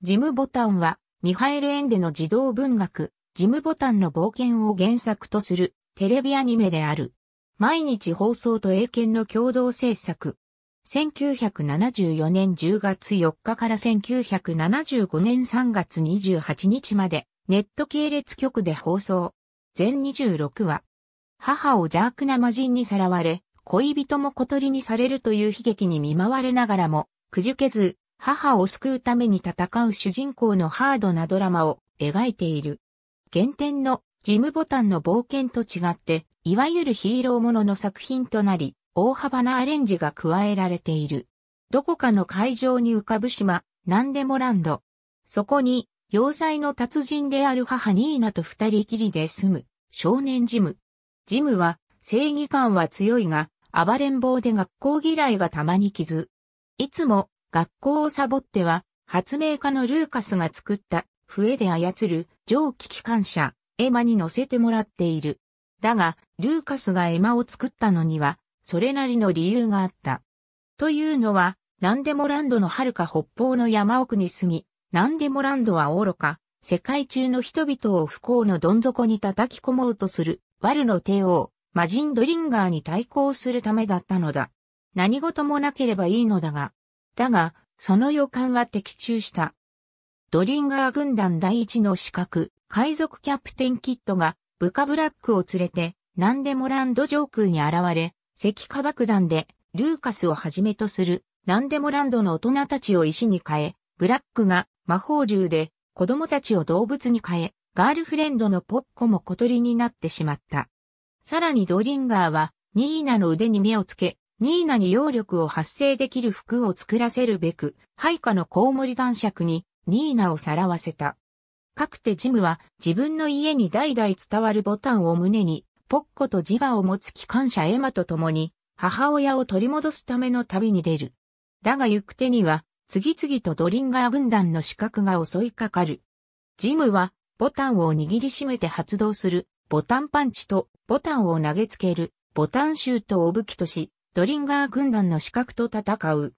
ジムボタンは、ミハエル・エンデの児童文学、ジムボタンの冒険を原作とするテレビアニメである。毎日放送と英検の共同制作。1974年10月4日から1975年3月28日まで、ネット系列局で放送。全26話。母を邪悪な魔人にさらわれ、恋人も小鳥にされるという悲劇に見舞われながらも、くじけず、母を救うために戦う主人公のハードなドラマを描いている。原点のジムボタンの冒険と違って、いわゆるヒーローものの作品となり、大幅なアレンジが加えられている。どこかの会場に浮かぶ島、なんでもランド。そこに、要塞の達人である母ニーナと二人きりで住む、少年ジム。ジムは、正義感は強いが、暴れん坊で学校嫌いがたまに傷。いつも、学校をサボっては、発明家のルーカスが作った笛で操る蒸気機関車、エマに乗せてもらっている。だが、ルーカスがエマを作ったのには、それなりの理由があった。というのは、何でもランドの遥か北方の山奥に住み、何でもランドは愚か、世界中の人々を不幸のどん底に叩き込もうとする、悪の帝王、マジンドリンガーに対抗するためだったのだ。何事もなければいいのだが、だが、その予感は的中した。ドリンガー軍団第一の資格、海賊キャプテンキッドが、部下ブラックを連れて、何でもランド上空に現れ、石化爆弾で、ルーカスをはじめとする、何でもランドの大人たちを石に変え、ブラックが魔法銃で子供たちを動物に変え、ガールフレンドのポッコも小鳥になってしまった。さらにドリンガーは、ニーナの腕に目をつけ、ニーナに揚力を発生できる服を作らせるべく、配下のコウモリ男爵にニーナをさらわせた。かくてジムは自分の家に代々伝わるボタンを胸に、ポッコと自我を持つ機関車エマと共に、母親を取り戻すための旅に出る。だが行く手には、次々とドリンガー軍団の資格が襲いかかる。ジムは、ボタンを握りしめて発動する、ボタンパンチと、ボタンを投げつける、ボタンシュートを武器とし、ドリンガー軍団の資格と戦う。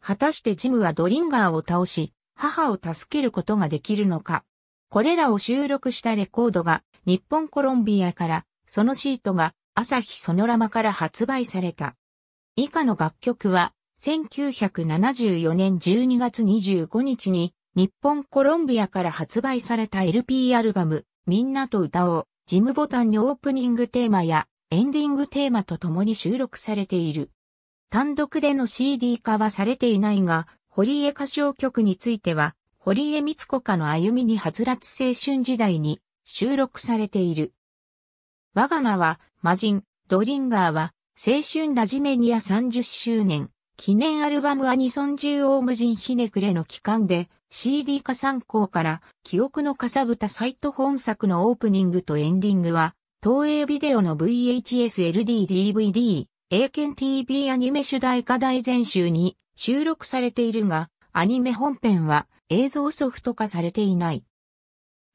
果たしてジムはドリンガーを倒し、母を助けることができるのか。これらを収録したレコードが日本コロンビアからそのシートが朝日ソノラマから発売された。以下の楽曲は1974年12月25日に日本コロンビアから発売された LP アルバムみんなと歌おうジムボタンのオープニングテーマやエンディングテーマと共に収録されている。単独での CD 化はされていないが、堀江歌唱曲については、堀江光子家の歩みに発つつ青春時代に収録されている。我が名は、魔人、ドリンガーは、青春ラジメニア30周年、記念アルバムアニソン中央無人ひねくれの期間で、CD 化参考から、記憶のかさぶたサイト本作のオープニングとエンディングは、東映ビデオの VHSLDDVD、英検 TV アニメ主題歌大全集に収録されているが、アニメ本編は映像ソフト化されていない。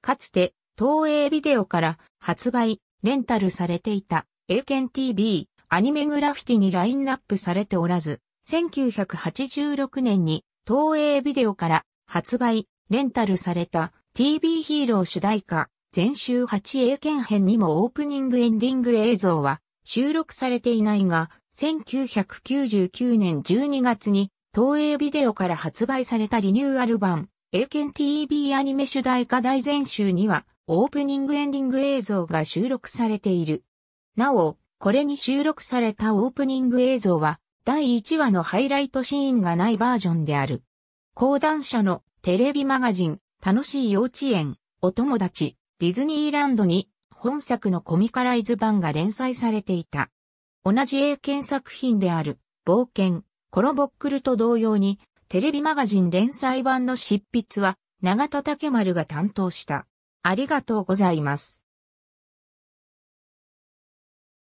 かつて、東映ビデオから発売、レンタルされていた英検 TV アニメグラフィティにラインナップされておらず、1986年に東映ビデオから発売、レンタルされた TV ヒーロー主題歌全集 8A 県編にもオープニングエンディング映像は収録されていないが、1999年12月に東映ビデオから発売されたリニューアル版 A 県 TV アニメ主題歌大全集にはオープニングエンディング映像が収録されている。なお、これに収録されたオープニング映像は第1話のハイライトシーンがないバージョンである。講談社のテレビマガジン、楽しい幼稚園、お友達、ディズニーランドに本作のコミカライズ版が連載されていた。同じ英検作品である冒険、コロボックルと同様にテレビマガジン連載版の執筆は長田竹丸が担当した。ありがとうございます。